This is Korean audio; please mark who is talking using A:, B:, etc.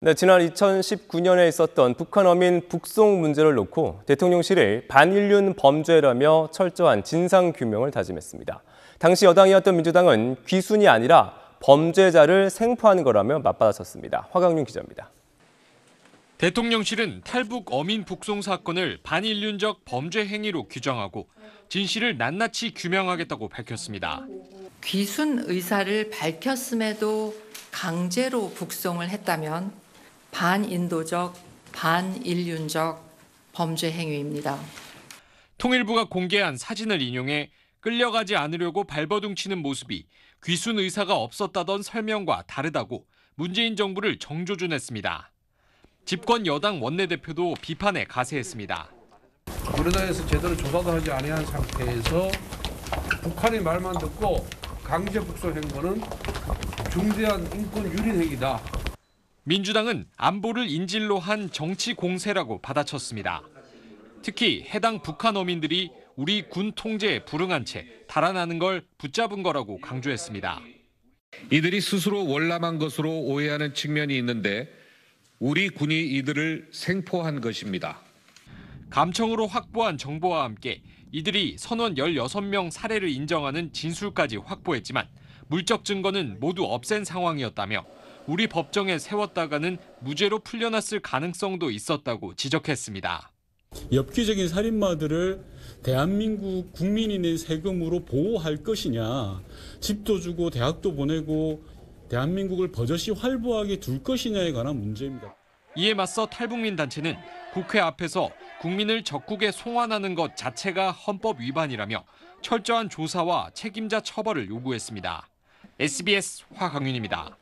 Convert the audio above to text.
A: 네, 지난 2019년에 있었던 북한 어민 북송 문제를 놓고 대통령실이 반인륜 범죄라며 철저한 진상 규명을 다짐했습니다. 당시 여당이었던 민주당은 귀순이 아니라 범죄자를 생포하는 거라며 맞받아쳤습니다. 화강윤 기자입니다.
B: 대통령실은 탈북 어민 북송 사건을 반인륜적 범죄 행위로 규정하고 진실을 낱낱이 규명하겠다고 밝혔습니다.
C: 귀순 의사를 밝혔음에도 강제로 북송을 했다면 반인도적, 반인륜적 범죄 행위입니다.
B: 통일부가 공개한 사진을 인용해 끌려가지 않으려고 발버둥치는 모습이 귀순 의사가 없었다던 설명과 다르다고 문재인 정부를 정조준했습니다. 집권 여당 원내대표도 비판에 가세했습니다. 우리나라에서 제대로 조사도 하지 아니한 상태에서 북한의 말만 듣고 강제 북송한 거는 중대한 인권 유린 행위다. 민주당은 안보를 인질로 한 정치 공세라고 받아쳤습니다. 특히 해당 북한 어민들이 우리 군 통제에 불응한 채 달아나는 걸 붙잡은 거라고 강조했습니다. 이들이 스스로 월남한 것으로 오해하는 측면이 있는데 우리 군이 이들을 생포한 것입니다. 감청으로 확보한 정보와 함께 이들이 선원 16명 사례를 인정하는 진술까지 확보했지만 물적 증거는 모두 없앤 상황이었다며 우리 법정에 세웠다가는 무죄로 풀려났을 가능성도 있었다고 지적했습니다.
D: 엽기적인 살인마들을 대한민국 국민인의 세금으로 보호할 것이냐, 집도 주고 대학도 보내고 대한민국을 버젓이 활보하게 둘 것이냐에 관한
B: 문제입니다. 이에 맞서 탈북민 단체는 국회 앞에서 국민을 적국에 송환하는 것 자체가 헌법 위반이라며 철저한 조사와 책임자 처벌을 요구했습니다. SBS 화강윤입니다.